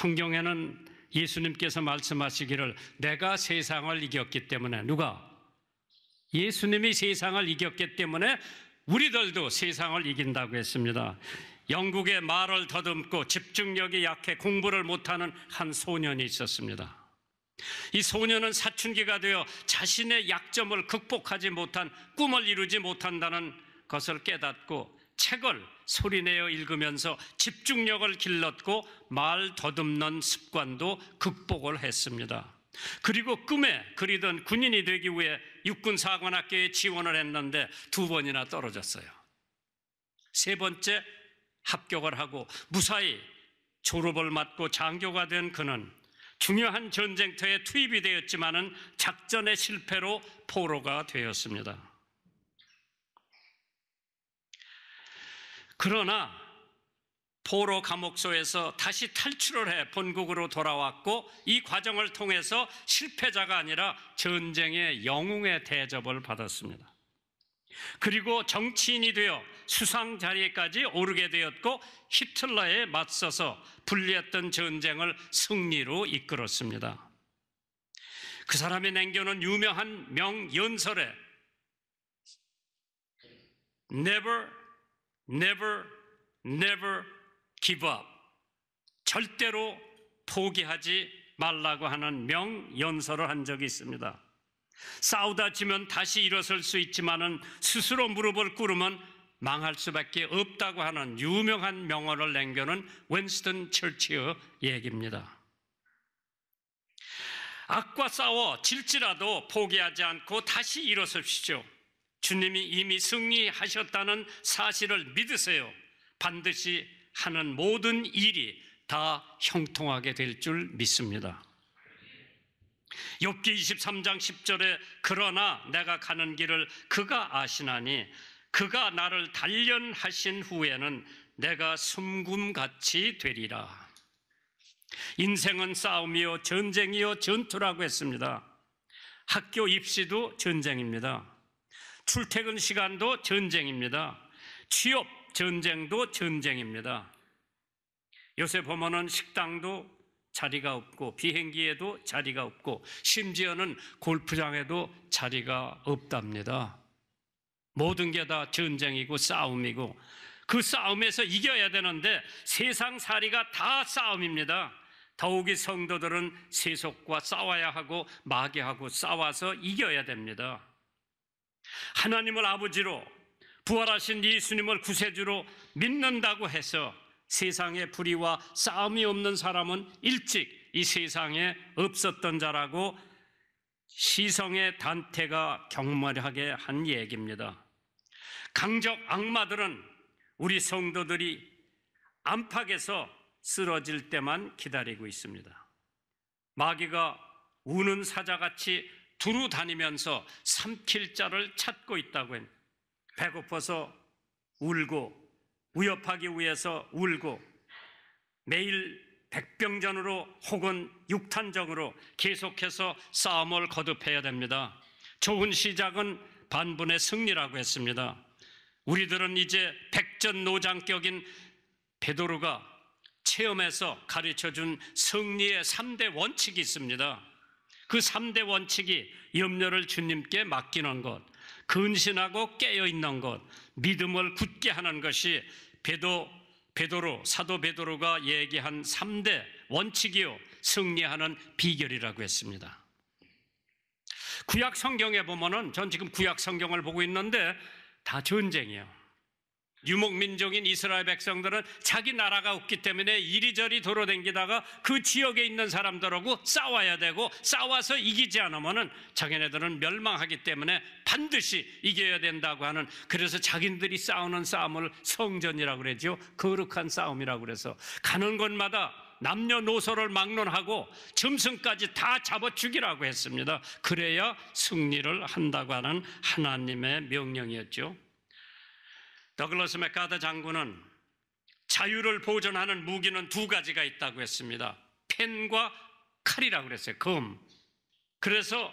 성경에는 예수님께서 말씀하시기를 내가 세상을 이겼기 때문에 누가 예수님이 세상을 이겼기 때문에 우리들도 세상을 이긴다고 했습니다. 영국의 말을 더듬고 집중력이 약해 공부를 못하는 한 소년이 있었습니다. 이 소년은 사춘기가 되어 자신의 약점을 극복하지 못한 꿈을 이루지 못한다는 것을 깨닫고 책을 소리내어 읽으면서 집중력을 길렀고 말 더듬는 습관도 극복을 했습니다. 그리고 꿈에 그리던 군인이 되기 위해 육군 사관학교에 지원을 했는데 두 번이나 떨어졌어요. 세 번째 합격을 하고 무사히 졸업을 맡고 장교가 된 그는 중요한 전쟁터에 투입이 되었지만은 작전의 실패로 포로가 되었습니다. 그러나 포로 감옥소에서 다시 탈출을 해 본국으로 돌아왔고 이 과정을 통해서 실패자가 아니라 전쟁의 영웅의 대접을 받았습니다. 그리고 정치인이 되어 수상 자리에까지 오르게 되었고 히틀러에 맞서서 불리했던 전쟁을 승리로 이끌었습니다. 그 사람이 남겨놓은 유명한 명연설에 Never never, never give up. 절대로 포기하지 말라고 하는 명연설을 한 적이 있습니다. 싸우다 지면 다시 일어설 수 있지만은 스스로 무릎을 꿇으면 망할 수밖에 없다고 하는 유명한 명언을 남겨놓은 웬스턴 철치의 얘기입니다. 악과 싸워 질지라도 포기하지 않고 다시 일어섭시죠. 주님이 이미 승리하셨다는 사실을 믿으세요. 반드시 하는 모든 일이 다 형통하게 될 줄 믿습니다. 욥기 23장 10절에 그러나 내가 가는 길을 그가 아시나니 그가 나를 단련하신 후에는 내가 숨금같이 되리라. 인생은 싸움이요 전쟁이요 전투라고 했습니다. 학교 입시도 전쟁입니다. 출퇴근 시간도 전쟁입니다. 취업 전쟁도 전쟁입니다. 요새 보면은 식당도 자리가 없고 비행기에도 자리가 없고 심지어는 골프장에도 자리가 없답니다. 모든 게 다 전쟁이고 싸움이고 그 싸움에서 이겨야 되는데 세상 살이가 다 싸움입니다. 더욱이 성도들은 세속과 싸워야 하고 마귀하고 싸워서 이겨야 됩니다. 하나님을 아버지로 부활하신 예수님을 구세주로 믿는다고 해서 세상에 불의와 싸움이 없는 사람은 일찍 이 세상에 없었던 자라고 시성의 단태가 경멸하게 한 얘기입니다. 강적 악마들은 우리 성도들이 안팎에서 쓰러질 때만 기다리고 있습니다. 마귀가 우는 사자같이 두루 다니면서 삼킬 자를 찾고 있다고 했 배고파서 울고 위협하기 위해서 울고 매일 백병전으로 혹은 육탄정으로 계속해서 싸움을 거듭해야 됩니다. 좋은 시작은 반분의 승리라고 했습니다. 우리들은 이제 백전노장격인 베드로가 체험해서 가르쳐준 승리의 3대 원칙이 있습니다. 그 3대 원칙이 염려를 주님께 맡기는 것, 근신하고 깨어 있는 것, 믿음을 굳게 하는 것이 베도 베도로 사도 베도로가 얘기한 3대 원칙이요 승리하는 비결이라고 했습니다. 구약 성경에 보면은 전 지금 구약 성경을 보고 있는데 다 전쟁이에요. 유목민족인 이스라엘 백성들은 자기 나라가 없기 때문에 이리저리 돌아댕기다가 그 지역에 있는 사람들하고 싸워야 되고 싸워서 이기지 않으면 자기네들은 멸망하기 때문에 반드시 이겨야 된다고 하는 그래서 자기들이 싸우는 싸움을 성전이라고 그랬지요 거룩한 싸움이라고 그래서 가는 곳마다 남녀노소를 막론하고 점승까지다 잡아 죽이라고 했습니다. 그래야 승리를 한다고 하는 하나님의 명령이었죠. 더글러스 맥카다 장군은 자유를 보존하는 무기는 두 가지가 있다고 했습니다. 펜과 칼이라고 그랬어요. 검. 그래서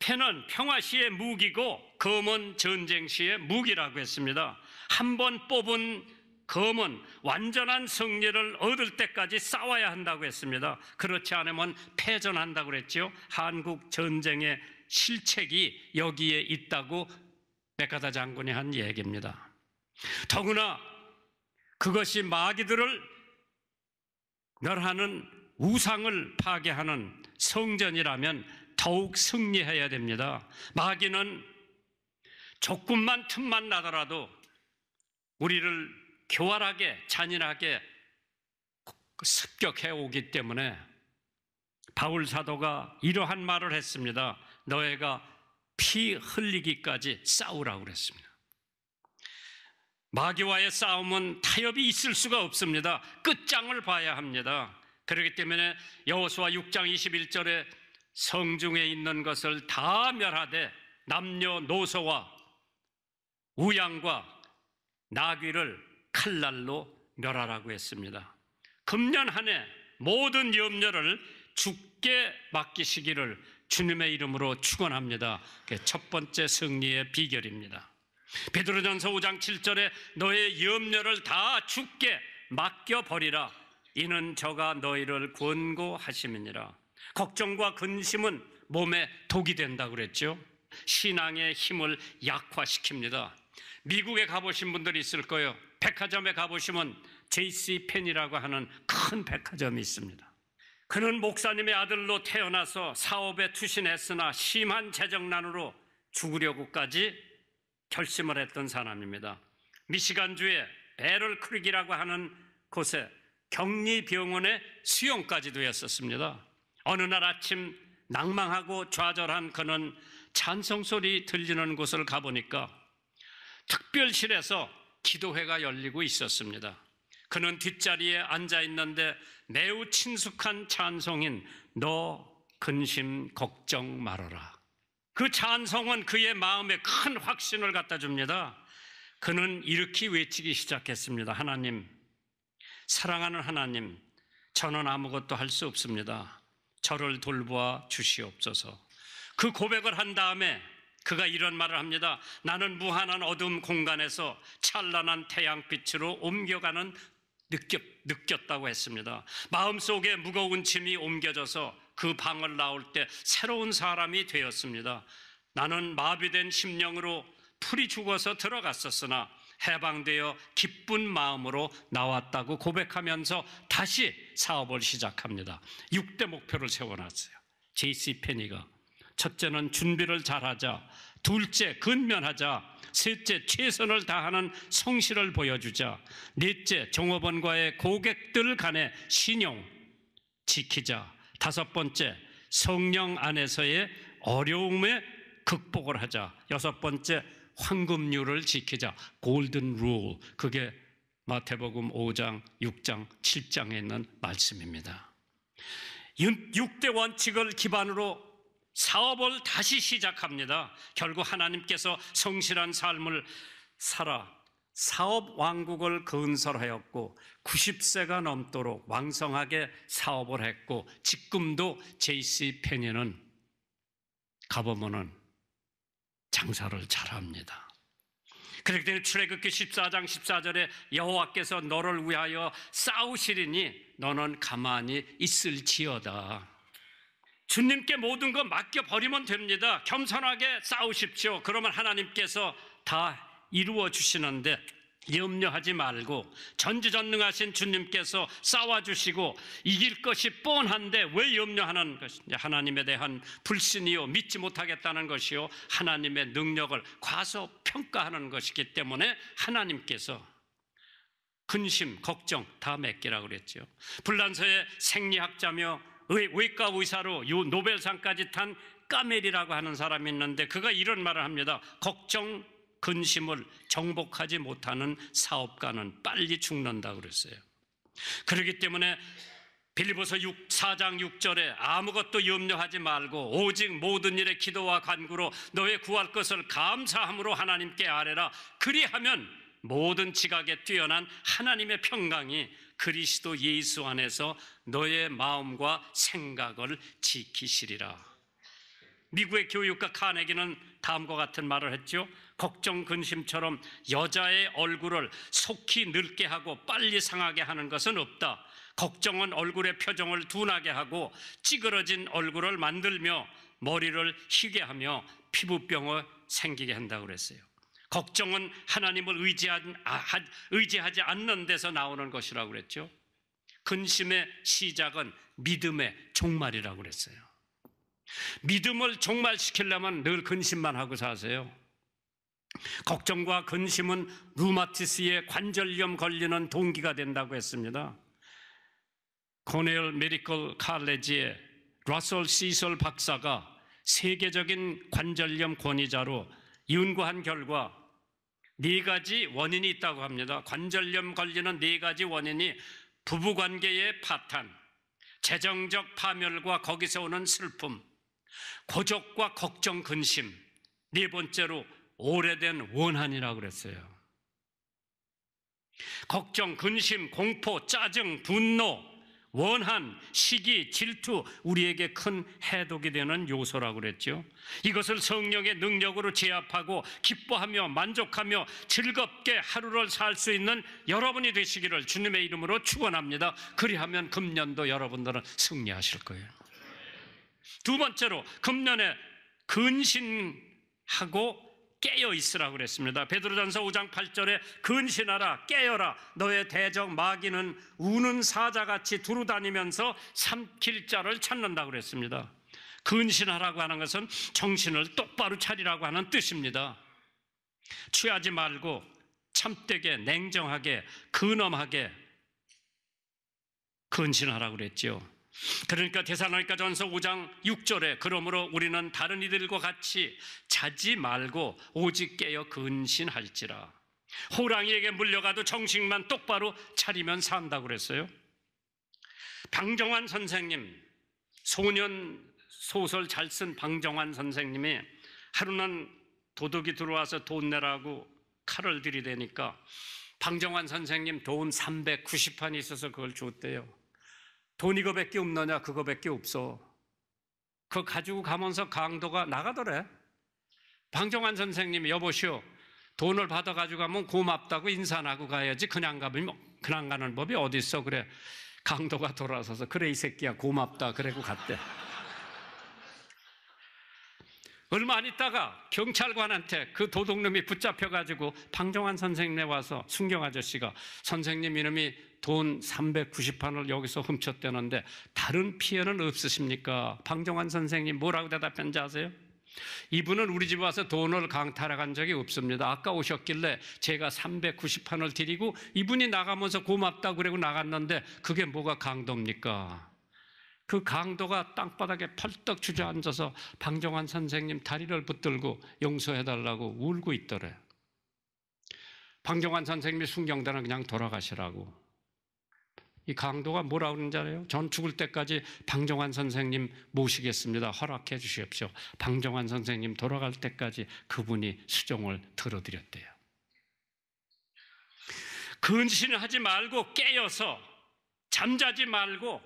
펜은 평화 시의 무기고 검은 전쟁 시의 무기라고 했습니다. 한 번 뽑은 검은 완전한 승리를 얻을 때까지 싸워야 한다고 했습니다. 그렇지 않으면 패전한다고 그랬죠 한국 전쟁의 실책이 여기에 있다고 백가다 장군이 한 얘기입니다. 더구나 그것이 마귀들을 멸하는 우상을 파괴하는 성전이라면 더욱 승리해야 됩니다. 마귀는 조금만 틈만 나더라도 우리를 교활하게 잔인하게 습격해 오기 때문에 바울 사도가 이러한 말을 했습니다. 너희가 피 흘리기까지 싸우라고 그랬습니다. 마귀와의 싸움은 타협이 있을 수가 없습니다. 끝장을 봐야 합니다. 그렇기 때문에 여호수아 6장 21절에 성중에 있는 것을 다 멸하되 남녀 노소와 우양과 나귀를 칼날로 멸하라고 했습니다. 금년 한 해 모든 염려를 죽게 맡기시기를 주님의 이름으로 축원합니다. 첫 번째 승리의 비결입니다. 베드로전서 5장 7절에 너의 염려를 다 죽게 맡겨 버리라 이는 저가 너희를 권고하심이니라 걱정과 근심은 몸에 독이 된다 고 그랬죠. 신앙의 힘을 약화시킵니다. 미국에 가보신 분들이 있을 거예요. 백화점에 가보시면 JC 펜이라고 하는 큰 백화점이 있습니다. 그는 목사님의 아들로 태어나서 사업에 투신했으나 심한 재정난으로 죽으려고까지 결심을 했던 사람입니다. 미시간주에 베럴 크릭이라고 하는 곳에 격리병원의 수용까지도 했었습니다. 어느 날 아침 낭망하고 좌절한 그는 찬송소리 들리는 곳을 가보니까 특별실에서 기도회가 열리고 있었습니다. 그는 뒷자리에 앉아 있는데 매우 친숙한 찬송인 너 근심 걱정 말아라. 그 찬송은 그의 마음에 큰 확신을 갖다 줍니다. 그는 이렇게 외치기 시작했습니다. 하나님, 사랑하는 하나님, 저는 아무것도 할 수 없습니다. 저를 돌보아 주시옵소서. 그 고백을 한 다음에 그가 이런 말을 합니다. 나는 무한한 어둠 공간에서 찬란한 태양빛으로 옮겨가는 느꼈, 느꼈다고 했습니다. 마음속에 무거운 짐이 옮겨져서 그 방을 나올 때 새로운 사람이 되었습니다. 나는 마비된 심령으로 풀이 죽어서 들어갔었으나 해방되어 기쁜 마음으로 나왔다고 고백하면서 다시 사업을 시작합니다. 6대 목표를 세워놨어요. JC 페니가 첫째는 준비를 잘하자, 둘째 근면하자, 셋째 최선을 다하는 성실을 보여주자, 넷째 종업원과의 고객들 간의 신용 지키자, 다섯 번째, 성령 안에서의 어려움에 극복을 하자. 여섯 번째, 황금률을 지키자. 골든 룰. 그게 마태복음 5장, 6장, 7장에 있는 말씀입니다. 6대 원칙을 기반으로 사업을 다시 시작합니다. 결국 하나님께서 성실한 삶을 살아 사업 왕국을 건설하였고 90세가 넘도록 왕성하게 사업을 했고 지금도 JC 페니는 가보면은 장사를 잘합니다. 그렇기 때문에 출애굽기 14장 14절에 여호와께서 너를 위하여 싸우시리니 너는 가만히 있을지어다. 주님께 모든 거 맡겨 버리면 됩니다. 겸손하게 싸우십시오. 그러면 하나님께서 다 이루어 주시는데 염려하지 말고 전지전능하신 주님께서 싸워주시고 이길 것이 뻔한데 왜 염려하는 것이냐 하나님에 대한 불신이요 믿지 못하겠다는 것이요 하나님의 능력을 과소평가하는 것이기 때문에 하나님께서 근심, 걱정 다맺기라 그랬죠 불란서의 생리학자며 외과 의사로 요 노벨상까지 탄 까멜이라고 하는 사람이 있는데 그가 이런 말을 합니다 걱정 근심을 정복하지 못하는 사업가는 빨리 죽는다 그랬어요. 그렇기 때문에 빌리보서 6, 4장 6절에 아무것도 염려하지 말고 오직 모든 일에 기도와 간구로 너의 구할 것을 감사함으로 하나님께 아뢰라 그리하면 모든 지각에 뛰어난 하나님의 평강이 그리스도 예수 안에서 너의 마음과 생각을 지키시리라 미국의 교육가 카네기는 다음과 같은 말을 했죠 걱정 근심처럼 여자의 얼굴을 속히 늙게 하고 빨리 상하게 하는 것은 없다. 걱정은 얼굴의 표정을 둔하게 하고 찌그러진 얼굴을 만들며 머리를 희게 하며 피부병을 생기게 한다고 그랬어요. 걱정은 하나님을 아, 의지하지 않는 데서 나오는 것이라고 그랬죠. 근심의 시작은 믿음의 종말이라고 그랬어요. 믿음을 종말시키려면 늘 근심만 하고 사세요. 걱정과 근심은 루마티스의 관절염 걸리는 동기가 된다고 했습니다. 코넬 메디컬 칼레지의 러셀 시설 박사가 세계적인 관절염 권위자로 연구한 결과 네 가지 원인이 있다고 합니다. 관절염 걸리는 네 가지 원인이 부부관계의 파탄, 재정적 파멸과 거기서 오는 슬픔, 고적과 걱정, 근심, 네 번째로 오래된 원한이라고 그랬어요. 걱정, 근심, 공포, 짜증, 분노, 원한, 시기, 질투 우리에게 큰 해독이 되는 요소라고 그랬죠. 이것을 성령의 능력으로 제압하고 기뻐하며 만족하며 즐겁게 하루를 살 수 있는 여러분이 되시기를 주님의 이름으로 축원합니다. 그리하면 금년도 여러분들은 승리하실 거예요. 두 번째로 금년에 근신하고 깨어 있으라 그랬습니다. 베드로전서 5장 8절에 근신하라 깨어라 너의 대적 마귀는 우는 사자같이 두루다니면서 삼킬 자를 찾는다 그랬습니다. 근신하라고 하는 것은 정신을 똑바로 차리라고 하는 뜻입니다. 취하지 말고 참되게 냉정하게 근엄하게 근신하라고 그랬지요. 그러니까 대사로니까 전서 5장 6절에 그러므로 우리는 다른 이들과 같이 자지 말고 오직 깨어 근신할지라. 호랑이에게 물려가도 정식만 똑바로 차리면 산다고 그랬어요. 방정환 선생님, 소년 소설 잘 쓴 방정환 선생님이 하루는 도둑이 들어와서 돈 내라고 칼을 들이대니까 방정환 선생님 돈 390판이 있어서 그걸 줬대요. 돈 이거밖에 없느냐? 그거밖에 없어. 그거 가지고 가면서 강도가 나가더래. 방정환 선생님이 여보시오. 돈을 받아 가지고 가면 고맙다고 인사하고 가야지 그냥 가면 그냥 가는 법이 어디 있어 그래. 강도가 돌아서서 그래 이 새끼야 고맙다 그래고 갔대. 얼마 안 있다가 경찰관한테 그 도둑놈이 붙잡혀가지고 방정환 선생님에 와서 순경 아저씨가 선생님 이름이 돈 390판을 여기서 훔쳤다는데 다른 피해는 없으십니까? 방정환 선생님 뭐라고 대답했는지 아세요? 이분은 우리 집 와서 돈을 강탈해간 적이 없습니다. 아까 오셨길래 제가 390판을 드리고 이분이 나가면서 고맙다고 그러고 나갔는데 그게 뭐가 강도입니까? 그 강도가 땅바닥에 펄떡 주저앉아서 방정환 선생님 다리를 붙들고 용서해달라고 울고 있더래. 방정환 선생님이 순경대는 그냥 돌아가시라고. 이 강도가 뭐라 그러는지 알아요? 전 죽을 때까지 방정환 선생님 모시겠습니다. 허락해 주십시오. 방정환 선생님 돌아갈 때까지 그분이 수종을 들어드렸대요. 근신하지 말고 깨어서 잠자지 말고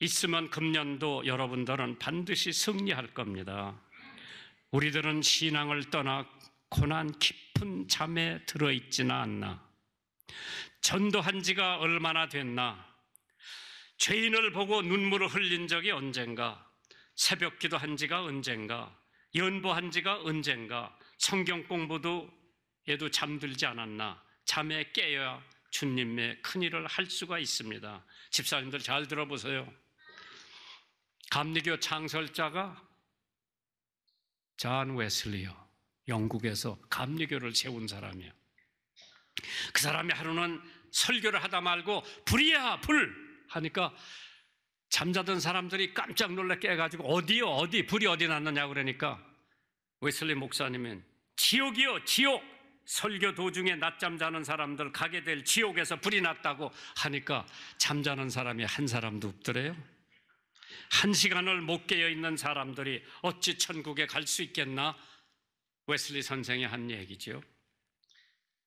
있으면 금년도 여러분들은 반드시 승리할 겁니다. 우리들은 신앙을 떠나 고난 깊은 잠에 들어있지는 않나. 전도한 지가 얼마나 됐나? 죄인을 보고 눈물을 흘린 적이 언젠가? 새벽 기도한 지가 언젠가? 연보한 지가 언젠가? 성경 공부도 얘도 잠들지 않았나? 잠에 깨야 주님의 큰일을 할 수가 있습니다. 집사님들 잘 들어보세요. 감리교 창설자가 잔 웨슬리요. 영국에서 감리교를 세운 사람이요. 그 사람이 하루는 설교를 하다 말고 불이야 불 하니까 잠자던 사람들이 깜짝 놀래 깨가지고 어디요 어디 불이 어디 났느냐 그러니까 웨슬리 목사님은 지옥이요 지옥 설교 도중에 낮잠 자는 사람들 가게 될 지옥에서 불이 났다고 하니까 잠자는 사람이 한 사람도 없더래요 한 시간을 못 깨어 있는 사람들이 어찌 천국에 갈 수 있겠나 웨슬리 선생이 한 얘기지요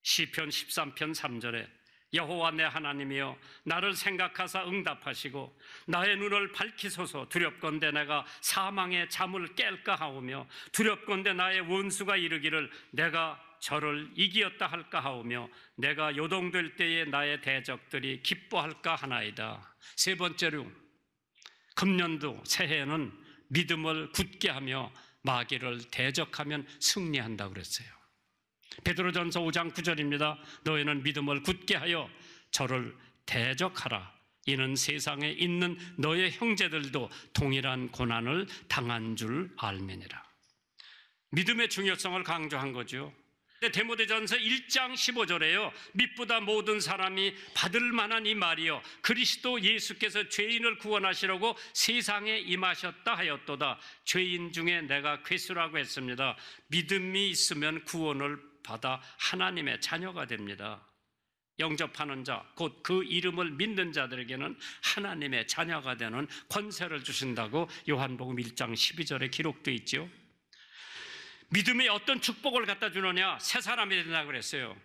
시편 13편 3절에 여호와 내 하나님이여 나를 생각하사 응답하시고 나의 눈을 밝히소서 두렵건대 내가 사망의 잠을 깰까 하오며 두렵건대 나의 원수가 이르기를 내가 저를 이기었다 할까 하오며 내가 요동될 때에 나의 대적들이 기뻐할까 하나이다 세 번째로 금년도 새해에는 믿음을 굳게 하며 마귀를 대적하면 승리한다 그랬어요 베드로전서 5장 9절입니다. 너희는 믿음을 굳게 하여 저를 대적하라. 이는 세상에 있는 너의 형제들도 동일한 고난을 당한 줄 알매니라. 믿음의 중요성을 강조한 거죠. 근모데전서 1장 15절에요. 믿보다 모든 사람이 받을 만한 이 말이요. 그리스도 예수께서 죄인을 구원하시려고 세상에 임하셨다 하였도다. 죄인 중에 내가 괴수라고 했습니다. 믿음이 있으면 구원을 받아 하나님의 자녀가 됩니다. 영접하는 자, 곧 그 이름을 믿는 자들에게는 하나님의 자녀가 되는 권세를 주신다고 요한복음 1장 12절에 기록되어 있지 믿음이 어떤 축복을 갖다 주느냐? 새 사람이 된다 그랬어요.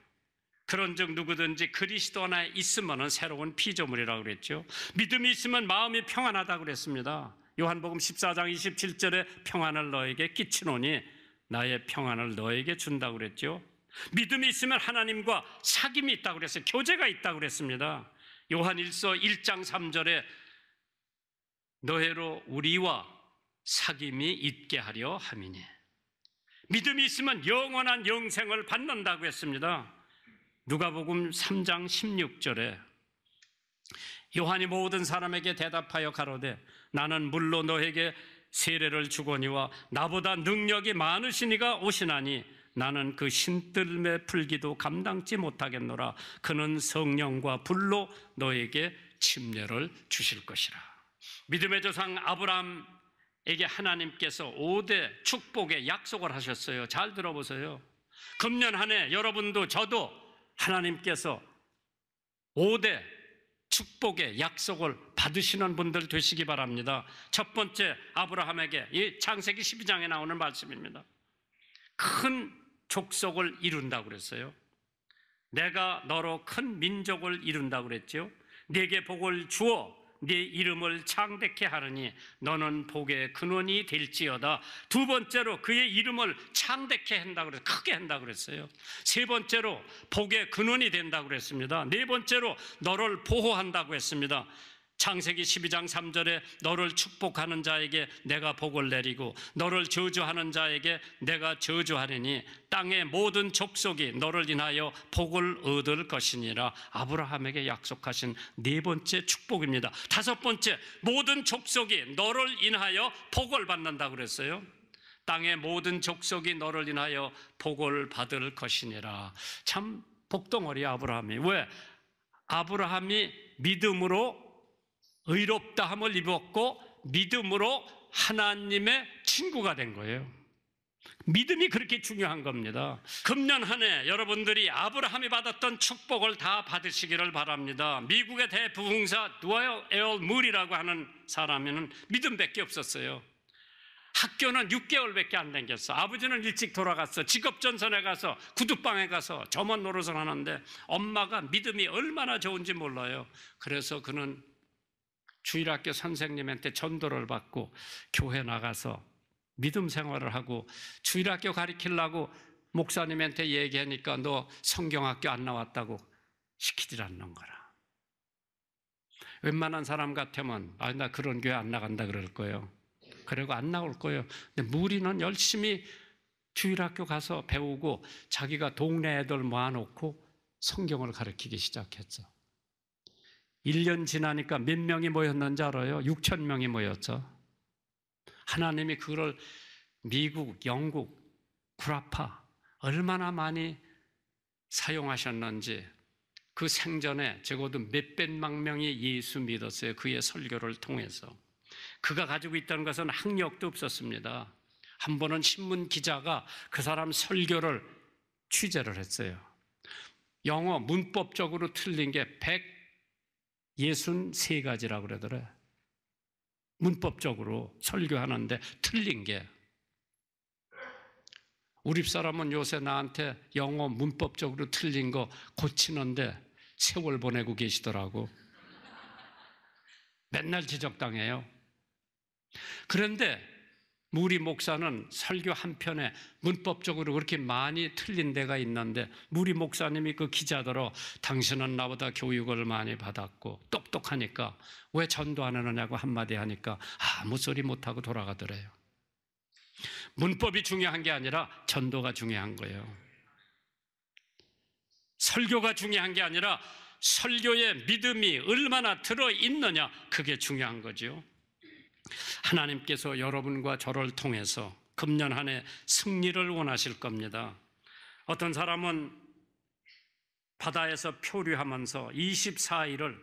그런즉 누구든지 그리스도 안에 있으면 새로운 피조물이라고 그랬죠. 믿음이 있으면 마음이 평안하다 그랬습니다. 요한복음 14장 27절에 평안을 너에게 끼치노니 나의 평안을 너에게 준다고 그랬죠. 믿음이 있으면 하나님과 사귐이 있다고 그랬어요. 교제가 있다고 그랬습니다. 요한일서 1장 3절에 너희로 우리와 사귐이 있게 하려 함이니 믿음이 있으면 영원한 영생을 받는다고 했습니다. 누가복음 3장 16절에 요한이 모든 사람에게 대답하여 가로되 나는 물로 너에게 세례를 주거니와 나보다 능력이 많으시니가 오시나니 나는 그 신뜰매 풀기도 감당치 못하겠노라 그는 성령과 불로 너에게 침례를 주실 것이라 믿음의 조상 아브람에게 하나님께서 5대 축복의 약속을 하셨어요 잘 들어보세요 금년 한 해 여러분도 저도 하나님께서 5대 축복의 약속을 받으시는 분들 되시기 바랍니다. 첫 번째 아브라함에게 이 창세기 12장에 나오는 말씀입니다. 큰 족속을 이룬다 그랬어요. 내가 너로 큰 민족을 이룬다 그랬지요. 네게 복을 주어 네 이름을 창대케 하느니 너는 복의 근원이 될지어다. 두 번째로 그의 이름을 창대케 한다 그랬 크게 한다 그랬어요. 세 번째로 복의 근원이 된다 그랬습니다. 네 번째로 너를 보호한다고 했습니다. 창세기 12장 3절에 너를 축복하는 자에게 내가 복을 내리고 너를 저주하는 자에게 내가 저주하리니 땅의 모든 족속이 너를 인하여 복을 얻을 것이니라 아브라함에게 약속하신 네 번째 축복입니다. 다섯 번째 모든 족속이 너를 인하여 복을 받는다 그랬어요. 땅의 모든 족속이 너를 인하여 복을 받을 것이니라. 참 복덩어리 아브라함이 왜 아브라함이 믿음으로 의롭다함을 입었고 믿음으로 하나님의 친구가 된 거예요. 믿음이 그렇게 중요한 겁니다. 금년 한 해 여러분들이 아브라함이 받았던 축복을 다 받으시기를 바랍니다. 미국의 대부흥사 누아요 에얼 물이라고 하는 사람에는 믿음밖에 없었어요. 학교는 6개월밖에 안 댕겼어. 아버지는 일찍 돌아갔어. 직업전선에 가서 구두방에 가서 점원 노릇을 하는데 엄마가 믿음이 얼마나 좋은지 몰라요. 그래서 그는 주일학교 선생님한테 전도를 받고 교회 나가서 믿음 생활을 하고 주일학교 가리키려고 목사님한테 얘기하니까 너 성경학교 안 나왔다고 시키질 않는 거라. 웬만한 사람 같으면 아, 나 그런 교회 안 나간다 그럴 거예요. 그리고 안 나올 거예요. 근데 무리는 열심히 주일학교 가서 배우고 자기가 동네 애들 모아놓고 성경을 가르치기 시작했죠. 1년 지나니까 몇 명이 모였는지 알아요? 6천 명이 모였죠. 하나님이 그걸 미국, 영국, 구라파 얼마나 많이 사용하셨는지 그 생전에 적어도 몇백만 명이 예수 믿었어요. 그의 설교를 통해서. 그가 가지고 있다는 것은 학력도 없었습니다. 한 번은 신문 기자가 그 사람 설교를 취재를 했어요. 영어 문법적으로 틀린 게 100. 예순 세 가지라고 그러더래. 문법적으로 설교하는데 틀린 게. 우리 사람은 요새 나한테 영어 문법적으로 틀린 거 고치는데 세월 보내고 계시더라고. 맨날 지적당해요. 그런데 무리 목사는 설교 한 편에 문법적으로 그렇게 많이 틀린 데가 있는데 무리 목사님이 그기자들어 당신은 나보다 교육을 많이 받았고 똑똑하니까 왜 전도 안 하느냐고 한마디 하니까 아무 소리 못하고 돌아가더래요. 문법이 중요한 게 아니라 전도가 중요한 거예요. 설교가 중요한 게 아니라 설교에 믿음이 얼마나 들어있느냐 그게 중요한 거죠. 하나님께서 여러분과 저를 통해서 금년 한 해 승리를 원하실 겁니다. 어떤 사람은 바다에서 표류하면서 24일을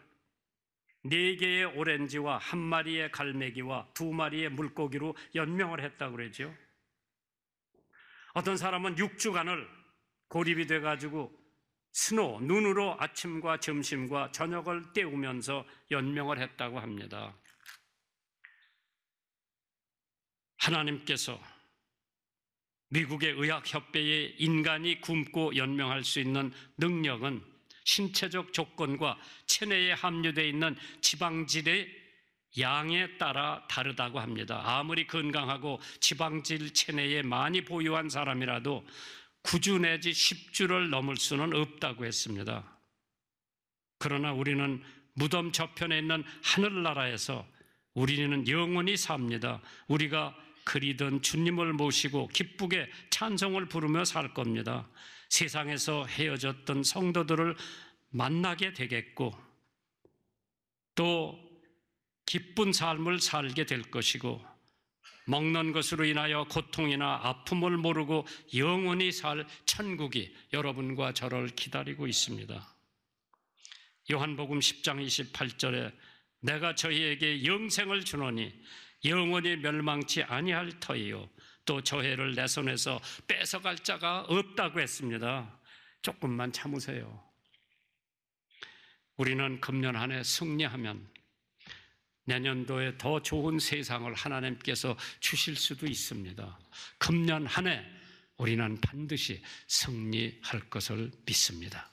네 개의 오렌지와 한 마리의 갈매기와 두 마리의 물고기로 연명을 했다고 그러죠. 어떤 사람은 6주간을 고립이 돼가지고 스노, 눈으로 아침과 점심과 저녁을 때우면서 연명을 했다고 합니다. 하나님께서 미국의 의학협회에 인간이 굶고 연명할 수 있는 능력은 신체적 조건과 체내에 함유되어 있는 지방질의 양에 따라 다르다고 합니다. 아무리 건강하고 지방질 체내에 많이 보유한 사람이라도 9주 내지 10주를 넘을 수는 없다고 했습니다. 그러나 우리는 무덤 저편에 있는 하늘나라에서 우리는 영원히 삽니다. 우리가 그리던 주님을 모시고 기쁘게 찬송을 부르며 살 겁니다. 세상에서 헤어졌던 성도들을 만나게 되겠고 또 기쁜 삶을 살게 될 것이고 먹는 것으로 인하여 고통이나 아픔을 모르고 영원히 살 천국이 여러분과 저를 기다리고 있습니다. 요한복음 10장 28절에 내가 저희에게 영생을 주노니 영원히 멸망치 아니할 터이요 또 저해를 내 손에서 뺏어갈 자가 없다고 했습니다. 조금만 참으세요. 우리는 금년 한해 승리하면 내년도에 더 좋은 세상을 하나님께서 주실 수도 있습니다. 금년 한해 우리는 반드시 승리할 것을 믿습니다.